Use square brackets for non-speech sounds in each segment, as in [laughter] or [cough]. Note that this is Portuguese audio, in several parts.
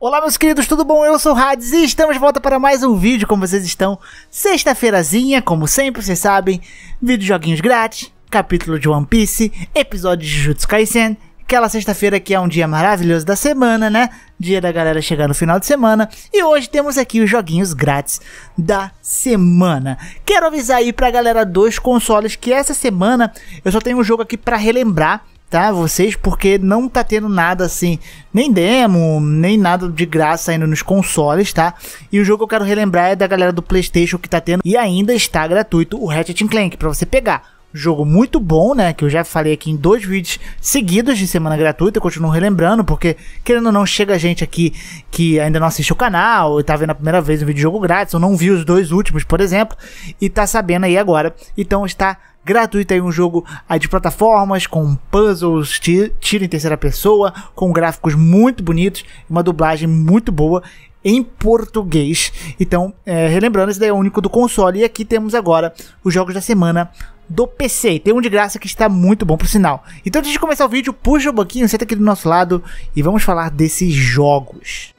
Olá, meus queridos, tudo bom? Eu sou o Hades e estamos de volta para mais um vídeo, como vocês estão. Sexta-feirazinha, como sempre, vocês sabem, vídeo joguinhos grátis, capítulo de One Piece, episódio de Jujutsu Kaisen, aquela sexta-feira que é um dia maravilhoso da semana, né? Dia da galera chegar no final de semana. E hoje temos aqui os joguinhos grátis da semana. Quero avisar aí pra galera dos consoles que essa semana eu só tenho um jogo aqui para relembrar, tá? Vocês, porque não tá tendo nada assim, nem demo, nem nada de graça ainda nos consoles, tá? E o jogo que eu quero relembrar é da galera do PlayStation que tá tendo e ainda está gratuito o Ratchet Clank para você pegar jogo muito bom, né? Que eu já falei aqui em dois vídeos seguidos de semana gratuita. Eu continuo relembrando, porque querendo ou não, chega gente aqui que ainda não assiste o canal, ou tá vendo a primeira vez um vídeo de jogo grátis, ou não viu os dois últimos, por exemplo, e tá sabendo aí agora. Então está gratuito aí um jogo aí de plataformas com puzzles, tiro em terceira pessoa, com gráficos muito bonitos, uma dublagem muito boa em português. Então, é, relembrando, esse daí é o único do console. E aqui temos agora os jogos da semana do PC. tem um de graça que está muito bom, por sinal. Então, antes de começar o vídeo, puxa o banquinho, senta aqui do nosso lado e vamos falar desses jogos.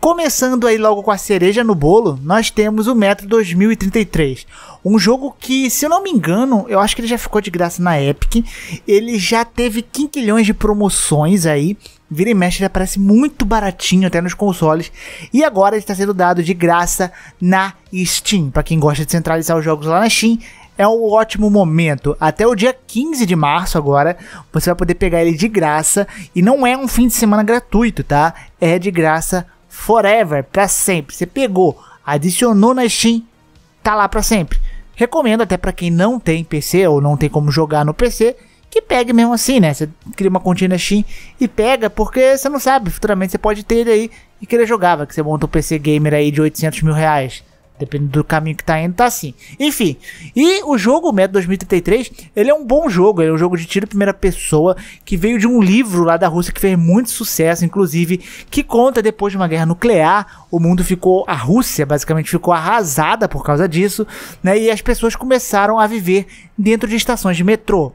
Começando aí logo com a cereja no bolo, nós temos o Metro 2033. Um jogo que, se eu não me engano, eu acho que ele já ficou de graça na Epic. Ele já teve quinquilhões de promoções aí Vira e mexe ele aparece muito baratinho até nos consoles. E agora ele está sendo dado de graça na Steam. Para quem gosta de centralizar os jogos lá na Steam, é um ótimo momento. Até o dia 15 de março agora, você vai poder pegar ele de graça. E não é um fim de semana gratuito, tá? É de graça forever, para sempre. Você pegou, adicionou na Steam, tá lá para sempre. Recomendo até para quem não tem PC ou não tem como jogar no PC que pegue mesmo assim, né? Você cria uma continha Steam e pega, porque você não sabe, futuramente você pode ter ele aí e querer jogar, vai que você monta um PC gamer aí de 800 mil reais. Dependendo do caminho que tá indo, tá assim. Enfim, e o jogo Meta 2033, ele é um bom jogo, ele é um jogo de tiro em primeira pessoa, que veio de um livro lá da Rússia que fez muito sucesso, inclusive, que conta depois de uma guerra nuclear, o mundo ficou, a Rússia basicamente ficou arrasada por causa disso, né, e as pessoas começaram a viver dentro de estações de metrô.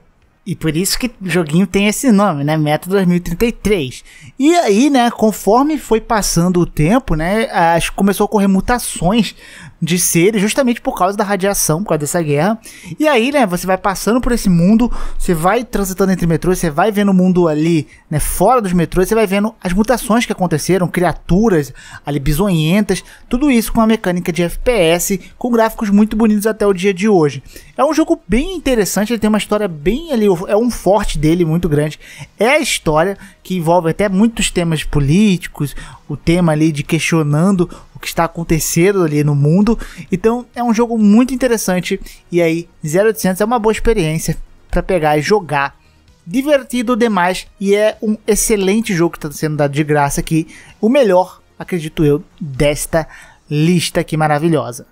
E por isso que o joguinho tem esse nome, né? Meta 2033. E aí, né, conforme foi passando o tempo, né, que começou a ocorrer mutações de seres, justamente por causa da radiação, por causa dessa guerra. E aí, né, você vai passando por esse mundo, você vai transitando entre metrôs, você vai vendo o mundo ali, né, fora dos metrôs, você vai vendo as mutações que aconteceram, criaturas ali bizonhentas, tudo isso com uma mecânica de FPS, com gráficos muito bonitos até o dia de hoje. É um jogo bem interessante, ele tem uma história bem ali, é um forte dele muito grande. É a história que envolve até muitos temas políticos, o tema ali de questionando o que está acontecendo ali no mundo. Então é um jogo muito interessante e aí 0800 é uma boa experiência para pegar e jogar. Divertido demais e é um excelente jogo que está sendo dado de graça aqui. O melhor, acredito eu, desta lista aqui maravilhosa.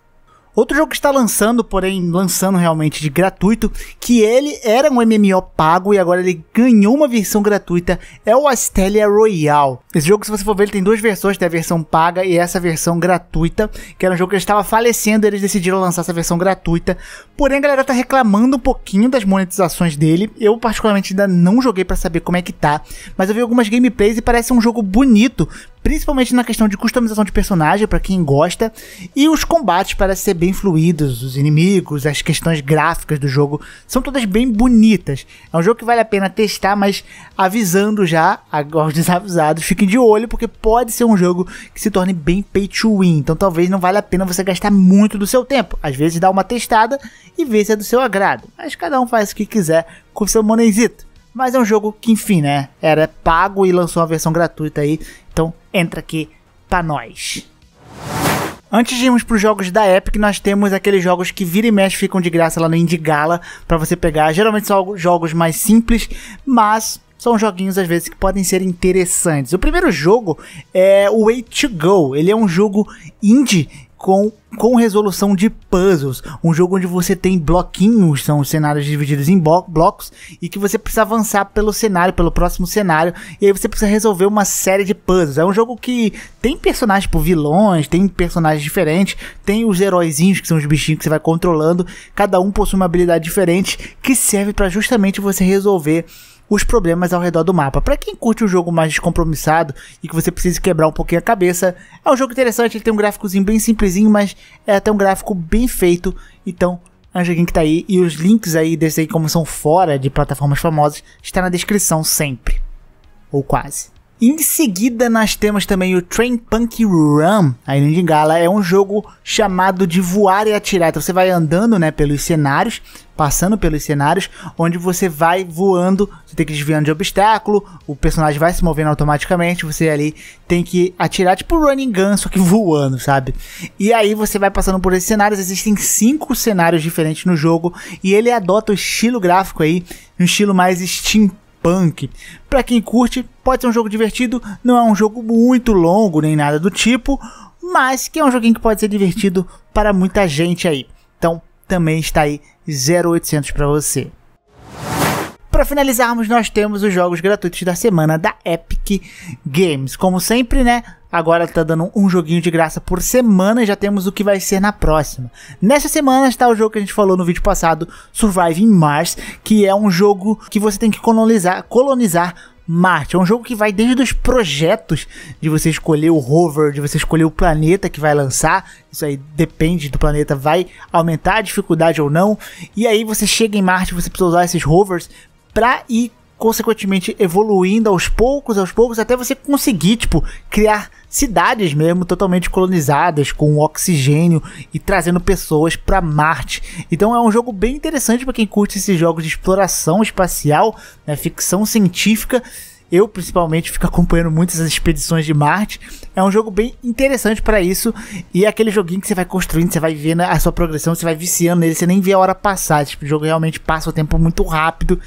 Outro jogo que está lançando, porém lançando realmente de gratuito, que ele era um MMO pago e agora ele ganhou uma versão gratuita, é o Astelia Royal. Esse jogo, se você for ver, ele tem duas versões, tem a versão paga e essa versão gratuita, que era um jogo que estava falecendo, eles decidiram lançar essa versão gratuita. Porém, a galera tá reclamando um pouquinho das monetizações dele. Eu particularmente ainda não joguei para saber como é que tá, mas eu vi algumas gameplays e parece um jogo bonito, principalmente na questão de customização de personagem para quem gosta, e os combates parecem ser bem fluidos, os inimigos, as questões gráficas do jogo são todas bem bonitas. É um jogo que vale a pena testar, mas avisando já os desavisados, fiquem fiquem de olho, porque pode ser um jogo que se torne bem pay to win. Então talvez não valha a pena você gastar muito do seu tempo. Às vezes dá uma testada e vê se é do seu agrado. Mas cada um faz o que quiser com o seu monezito. Mas é um jogo que, enfim, né? Era pago e lançou uma versão gratuita aí. Então entra aqui pra nós. Antes de irmos para os jogos da Epic, nós temos aqueles jogos que vira e mexe ficam de graça lá no Indie Gala para você pegar. Geralmente são jogos mais simples, mas são joguinhos às vezes que podem ser interessantes. O primeiro jogo é o Way to Go. Ele é um jogo indie com, com resolução de puzzles. Um jogo onde você tem bloquinhos, são cenários divididos em blocos, e que você precisa avançar pelo cenário, pelo próximo cenário, e aí você precisa resolver uma série de puzzles. É um jogo que tem personagens, tipo vilões, tem personagens diferentes, tem os heróizinhos, que são os bichinhos que você vai controlando, cada um possui uma habilidade diferente, que serve para justamente você resolver os problemas ao redor do mapa. Para quem curte um jogo mais descompromissado e que você precisa quebrar um pouquinho a cabeça, é um jogo interessante, ele tem um gráficozinho bem simplesinho, mas é até um gráfico bem feito, então é um joguinho que tá aí e os links aí desse aí como são fora de plataformas famosas, está na descrição sempre, ou quase. Em seguida, nós temos também o Train Punk Run, a no Gala. É um jogo chamado de voar e atirar. Então você vai andando né, pelos cenários, passando pelos cenários, onde você vai voando, você tem que ir desviando de obstáculo, o personagem vai se movendo automaticamente, você ali tem que atirar, tipo running gun, só que [laughs] voando, sabe? E aí você vai passando por esses cenários, existem cinco cenários diferentes no jogo, e ele adota o estilo gráfico aí, um estilo mais steampunk para quem curte, pode ser um jogo divertido, não é um jogo muito longo nem nada do tipo, mas que é um joguinho que pode ser divertido para muita gente aí. Então, também está aí 0800 para você. Para finalizarmos, nós temos os jogos gratuitos da semana da Epic Games. Como sempre, né? Agora tá dando um joguinho de graça por semana e já temos o que vai ser na próxima. Nessa semana está o jogo que a gente falou no vídeo passado, Surviving Mars, que é um jogo que você tem que colonizar, colonizar Marte. É um jogo que vai desde os projetos de você escolher o rover, de você escolher o planeta que vai lançar. Isso aí depende do planeta, vai aumentar a dificuldade ou não. E aí você chega em Marte, você precisa usar esses rovers pra ir consequentemente evoluindo aos poucos, aos poucos, até você conseguir, tipo, criar cidades mesmo totalmente colonizadas com oxigênio e trazendo pessoas para Marte. Então é um jogo bem interessante para quem curte esses jogos de exploração espacial, né, ficção científica eu principalmente fico acompanhando muitas expedições de Marte. É um jogo bem interessante para isso e é aquele joguinho que você vai construindo, você vai vendo a sua progressão, você vai viciando nele, você nem vê a hora passar. Tipo, o jogo realmente passa o tempo muito rápido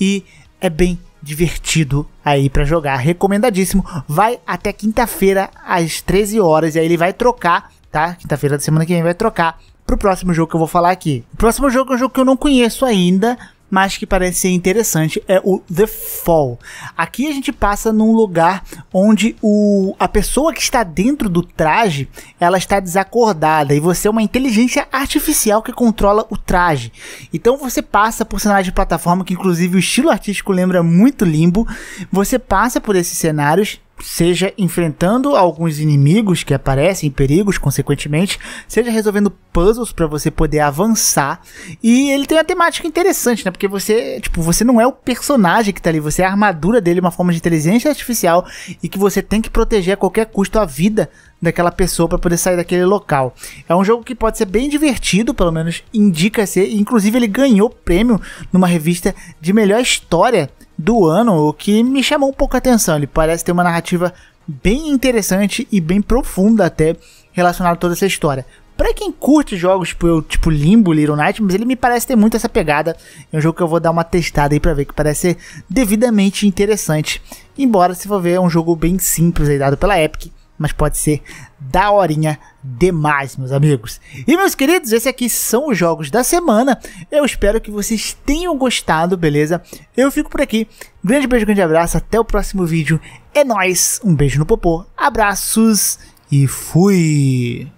e é bem divertido aí para jogar. Recomendadíssimo. Vai até quinta-feira às 13 horas e aí ele vai trocar, tá? Quinta-feira da semana que vem vai trocar pro próximo jogo que eu vou falar aqui. O próximo jogo é um jogo que eu não conheço ainda, mas que parece ser interessante, é o The Fall. Aqui a gente passa num lugar onde o, a pessoa que está dentro do traje, ela está desacordada e você é uma inteligência artificial que controla o traje. Então você passa por cenários de plataforma que inclusive o estilo artístico lembra muito Limbo. Você passa por esses cenários seja enfrentando alguns inimigos que aparecem, perigos, consequentemente, seja resolvendo puzzles para você poder avançar. E ele tem uma temática interessante, né? Porque você, tipo, você não é o personagem que tá ali, você é a armadura dele, uma forma de inteligência artificial e que você tem que proteger a qualquer custo a vida daquela pessoa para poder sair daquele local. É um jogo que pode ser bem divertido, pelo menos indica ser. Inclusive ele ganhou prêmio numa revista de melhor história do ano, o que me chamou um pouco a atenção. Ele parece ter uma narrativa bem interessante e bem profunda até relacionada a toda essa história. Para quem curte jogos tipo, tipo Limbo, Little Nightmares, ele me parece ter muito essa pegada. É um jogo que eu vou dar uma testada aí para ver, que parece ser devidamente interessante. Embora, se for ver, é um jogo bem simples aí, dado pela Epic mas pode ser daorinha demais, meus amigos. E meus queridos, esses aqui são os jogos da semana. Eu espero que vocês tenham gostado, beleza? Eu fico por aqui. Grande beijo, grande abraço, até o próximo vídeo. É nós, um beijo no popô, abraços e fui.